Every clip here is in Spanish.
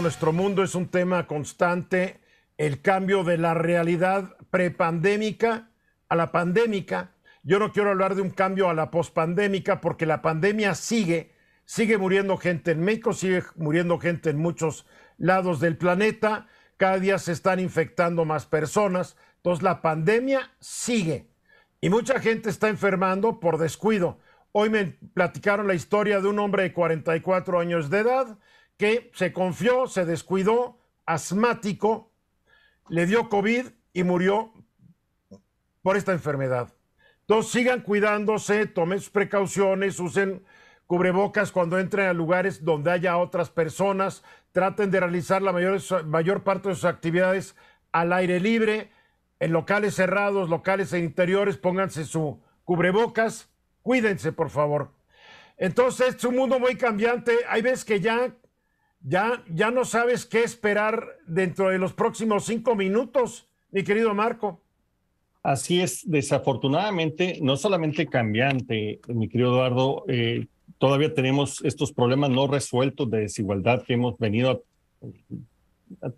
nuestro mundo es un tema constante, el cambio de la realidad prepandémica a la pandémica. Yo no quiero hablar de un cambio a la pospandémica porque la pandemia sigue, sigue muriendo gente en México, sigue muriendo gente en muchos lados del planeta, cada día se están infectando más personas, entonces la pandemia sigue y mucha gente está enfermando por descuido. Hoy me platicaron la historia de un hombre de 44 años de edad que se confió, se descuidó, asmático, le dio COVID y murió por esta enfermedad. Entonces sigan cuidándose, tomen sus precauciones, usen cubrebocas cuando entren a lugares donde haya otras personas, traten de realizar la mayor, parte de sus actividades al aire libre, en locales cerrados, locales e interiores, pónganse su cubrebocas, cuídense por favor. Entonces es un mundo muy cambiante, hay veces que ya ya, no sabes qué esperar dentro de los próximos cinco minutos, mi querido Marco. Así es, desafortunadamente, no solamente cambiante, mi querido Eduardo, eh, todavía tenemos estos problemas no resueltos de desigualdad que hemos venido eh,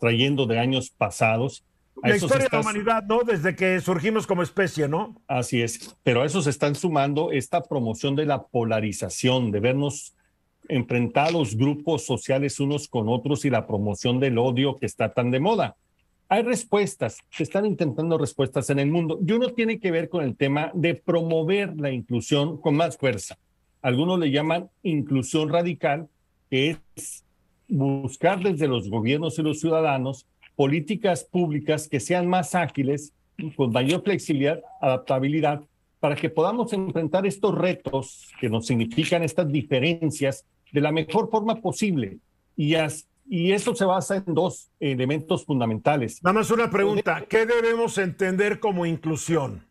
trayendo de años pasados. la historia de la humanidad, ¿no? Desde que surgimos como especie, ¿no? Así es, pero a eso se están sumando esta promoción de la polarización, de vernos enfrentar los grupos sociales unos con otros y la promoción del odio que está tan de moda. Hay respuestas, se están intentando respuestas en el mundo y uno tiene que ver con el tema de promover la inclusión con más fuerza. Algunos le llaman inclusión radical, que es buscar desde los gobiernos y los ciudadanos políticas públicas que sean más ágiles, con mayor flexibilidad, adaptabilidad, para que podamos enfrentar estos retos que nos significan estas diferencias de la mejor forma posible. Y, y eso se basa en dos elementos fundamentales. Nada más una pregunta, ¿qué debemos entender como inclusión?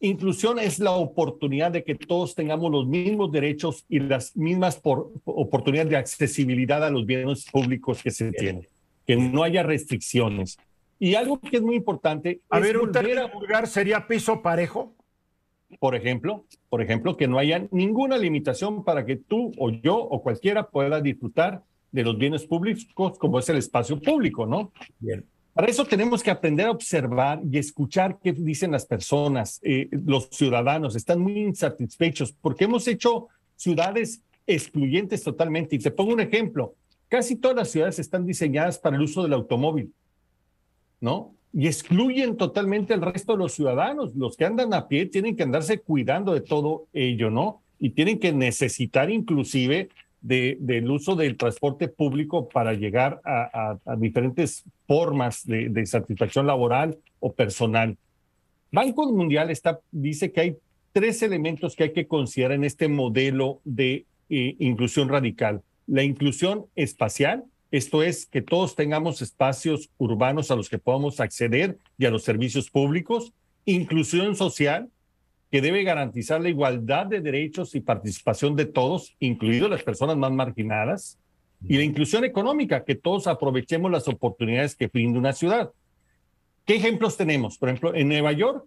Inclusión es la oportunidad de que todos tengamos los mismos derechos y las mismas oportunidades de accesibilidad a los bienes públicos que se tienen, que no haya restricciones. Y algo que es muy importante. A ver, un tercer vulgar sería piso parejo por ejemplo, por ejemplo, que no haya ninguna limitación para que tú o yo o cualquiera pueda disfrutar de los bienes públicos como es el espacio público, ¿no? Para eso tenemos que aprender a observar y escuchar qué dicen las personas, eh, los ciudadanos. Están muy insatisfechos porque hemos hecho ciudades excluyentes totalmente. Y te pongo un ejemplo. Casi todas las ciudades están diseñadas para el uso del automóvil, ¿no? y excluyen totalmente al resto de los ciudadanos. Los que andan a pie tienen que andarse cuidando de todo ello, ¿no? Y tienen que necesitar inclusive del uso del transporte público para llegar a, diferentes formas de, satisfacción laboral o personal. Banco Mundial dice que hay tres elementos que hay que considerar en este modelo de eh, inclusión radical. La inclusión espacial, esto es, que todos tengamos espacios urbanos a los que podamos acceder y a los servicios públicos, inclusión social, que debe garantizar la igualdad de derechos y participación de todos, incluidas las personas más marginadas, y la inclusión económica, que todos aprovechemos las oportunidades que brinda una ciudad. ¿Qué ejemplos tenemos? Por ejemplo, en Nueva York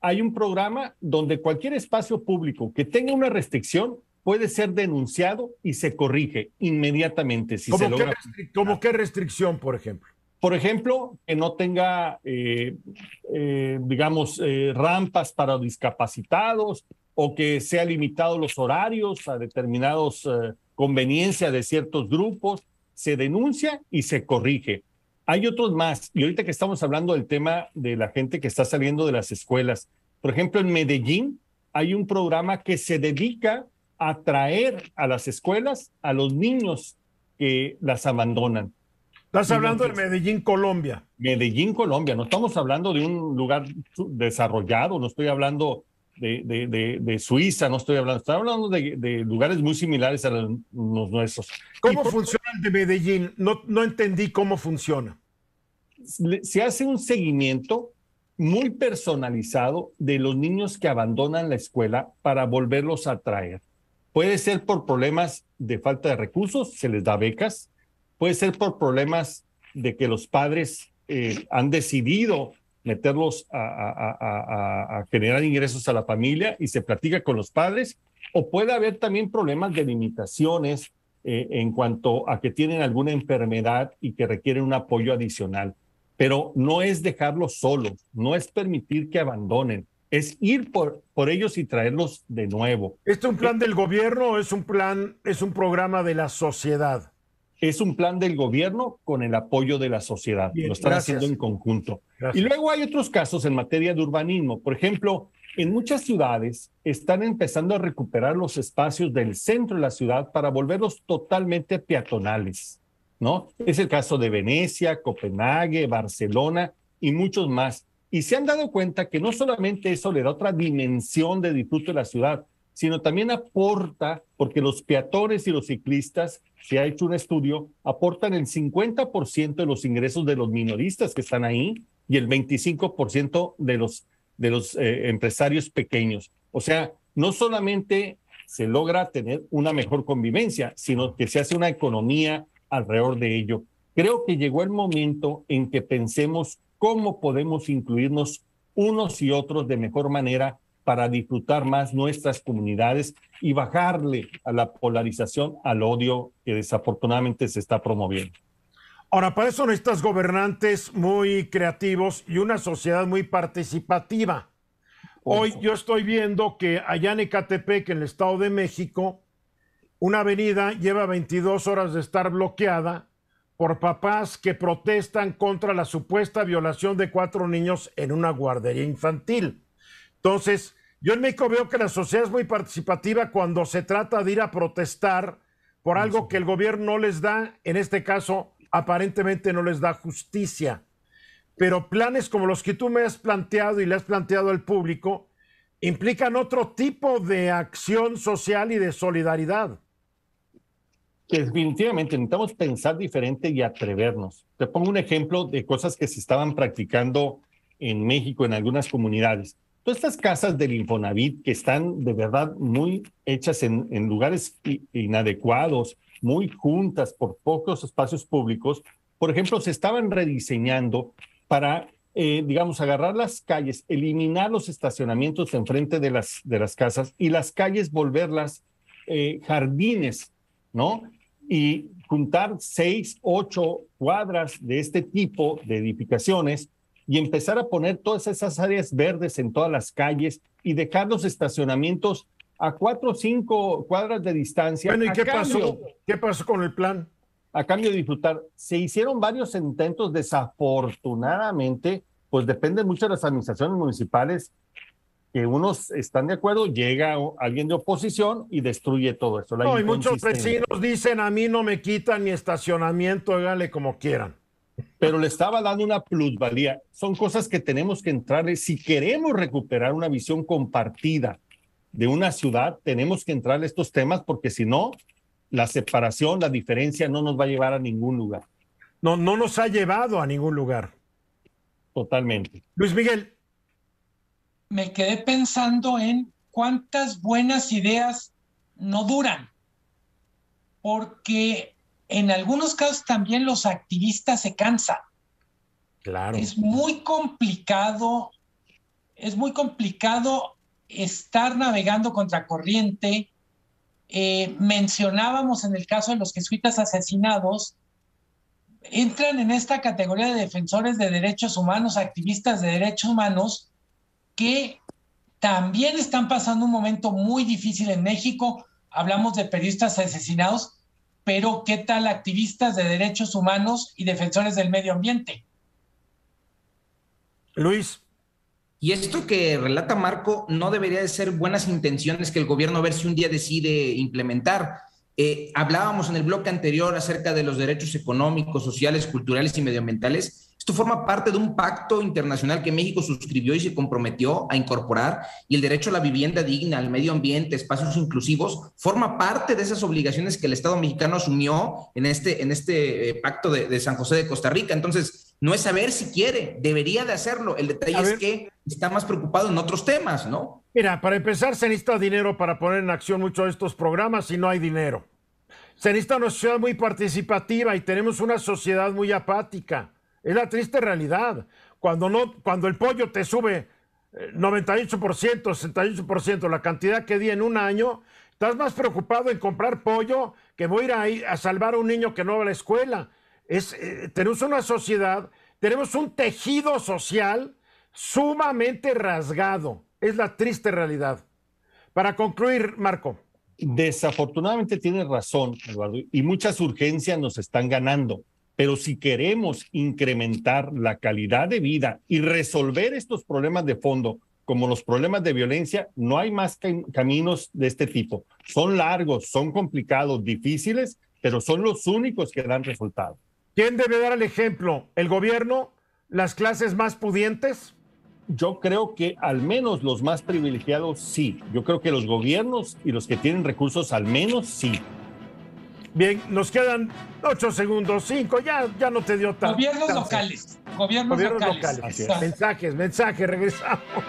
hay un programa donde cualquier espacio público que tenga una restricción puede ser denunciado y se corrige inmediatamente. Si ¿Cómo, se logra... qué qué restricción, por ejemplo? Por ejemplo, que no tenga, eh, eh, digamos, eh, rampas para discapacitados o que sea limitado los horarios a determinados conveniencias de ciertos grupos, se denuncia y se corrige. Hay otros más, y ahorita que estamos hablando del tema de la gente que está saliendo de las escuelas, por ejemplo, en Medellín hay un programa que se dedica atraer a las escuelas a los niños que las abandonan. Estás hablando de Medellín, Colombia. Medellín, Colombia. No estamos hablando de un lugar desarrollado, no estoy hablando de, de, Suiza, no estoy hablando, estoy hablando de, lugares muy similares a los nuestros. ¿Cómo funciona el de Medellín? No, no entendí cómo funciona. Se hace un seguimiento muy personalizado de los niños que abandonan la escuela para volverlos a traer. Puede ser por problemas de falta de recursos, se les da becas. Puede ser por problemas de que los padres eh, han decidido meterlos a, generar ingresos a la familia y se platica con los padres, o puede haber también problemas de limitaciones eh, en cuanto a que tienen alguna enfermedad y que requieren un apoyo adicional. Pero no es dejarlos solos, no es permitir que abandonen, es ir por, ellos y traerlos de nuevo. ¿Este es un plan eh, del gobierno o es un plan, es un programa de la sociedad? Es un plan del gobierno con el apoyo de la sociedad. lo están haciendo en conjunto. Y luego hay otros casos en materia de urbanismo. Por ejemplo, en muchas ciudades están empezando a recuperar los espacios del centro de la ciudad para volverlos totalmente peatonales. ¿no? Es el caso de Venecia, Copenhague, Barcelona y muchos más. Y se han dado cuenta que no solamente eso le da otra dimensión de disfrute a la ciudad, sino también aporta, porque los peatones y los ciclistas, se ha hecho un estudio, aportan el 50% de los ingresos de los minoristas que están ahí y el 25% de los, de los eh, empresarios pequeños. O sea, no solamente se logra tener una mejor convivencia, sino que se hace una economía alrededor de ello. Creo que llegó el momento en que pensemos cómo podemos incluirnos unos y otros de mejor manera para disfrutar más nuestras comunidades y bajarle a la polarización, al odio que desafortunadamente se está promoviendo. Ahora, para eso necesitas gobernantes muy creativos y una sociedad muy participativa. Hoy yo estoy viendo que allá en Ecatepec, en el Estado de México, una avenida lleva 22 horas de estar bloqueada por papás que protestan contra la supuesta violación de cuatro niños en una guardería infantil. Entonces, yo en México veo que la sociedad es muy participativa cuando se trata de ir a protestar por algo que el gobierno no les da, en este caso, aparentemente no les da justicia. Pero planes como los que tú me has planteado y le has planteado al público implican otro tipo de acción social y de solidaridad. Definitivamente necesitamos pensar diferente y atrevernos. Te pongo un ejemplo de cosas que se estaban practicando en México en algunas comunidades. Todas estas casas del Infonavit que están de verdad muy hechas en, lugares inadecuados, muy juntas por pocos espacios públicos, por ejemplo, se estaban rediseñando para, eh, digamos, agarrar las calles, eliminar los estacionamientos enfrente de las, de las casas y las calles volverlas eh, jardines ¿no? Y juntar seis, ocho cuadras de este tipo de edificaciones y empezar a poner todas esas áreas verdes en todas las calles y dejar los estacionamientos a cuatro o cinco cuadras de distancia. Bueno, ¿y qué pasó? ¿Qué pasó con el plan? A cambio de disfrutar, se hicieron varios intentos, desafortunadamente, pues dependen mucho de las administraciones municipales que unos están de acuerdo, llega alguien de oposición y destruye todo eso. No, y muchos vecinos dicen, a mí no me quitan mi estacionamiento, háganle como quieran. Pero le estaba dando una plusvalía. Son cosas que tenemos que entrarle. si queremos recuperar una visión compartida de una ciudad, tenemos que entrarle estos temas porque si no, la separación, la diferencia no nos va a llevar a ningún lugar. No, no nos ha llevado a ningún lugar. Totalmente. Luis Miguel, me quedé pensando en cuántas buenas ideas no duran, porque en algunos casos también los activistas se cansan. Claro. Es muy complicado, es muy complicado estar navegando contra corriente. Eh, mencionábamos en el caso de los jesuitas asesinados, entran en esta categoría de defensores de derechos humanos, activistas de derechos humanos, que también están pasando un momento muy difícil en México. Hablamos de periodistas asesinados, pero ¿qué tal activistas de derechos humanos y defensores del medio ambiente? Luis. Y esto que relata Marco no debería de ser buenas intenciones que el gobierno a ver si un día decide implementar. Eh, hablábamos en el bloque anterior acerca de los derechos económicos, sociales, culturales y medioambientales. Esto forma parte de un pacto internacional que México suscribió y se comprometió a incorporar y el derecho a la vivienda digna, al medio ambiente, espacios inclusivos, forma parte de esas obligaciones que el Estado mexicano asumió en este, en este eh, pacto de San José de Costa Rica. Entonces, no es saber si quiere, debería de hacerlo. El detalle es que está más preocupado en otros temas, ¿no? Mira, para empezar se necesita dinero para poner en acción muchos de estos programas y no hay dinero. Se necesita una sociedad muy participativa y tenemos una sociedad muy apática. Es la triste realidad. Cuando, no, cuando el pollo te sube 98%, eh, 68%, la cantidad que di en un año, estás más preocupado en comprar pollo que voy a ir a salvar a un niño que no va a la escuela. Eh, tenemos una sociedad, tenemos un tejido social sumamente rasgado. Es la triste realidad. Para concluir, Marco. Desafortunadamente tienes razón, Eduardo, y muchas urgencias nos están ganando. Pero si queremos incrementar la calidad de vida y resolver estos problemas de fondo, como los problemas de violencia, no hay más caminos de este tipo. Son largos, son complicados, difíciles, pero son los únicos que dan resultado. ¿Quién debe dar el ejemplo? ¿El gobierno? ¿Las clases más pudientes? Yo creo que al menos los más privilegiados sí. Yo creo que los gobiernos y los que tienen recursos al menos sí. Bien, nos quedan ocho segundos, cinco, ya, ya no te dio tanto. Gobiernos locales, gobiernos, locales. Mensajes, mensajes, regresamos.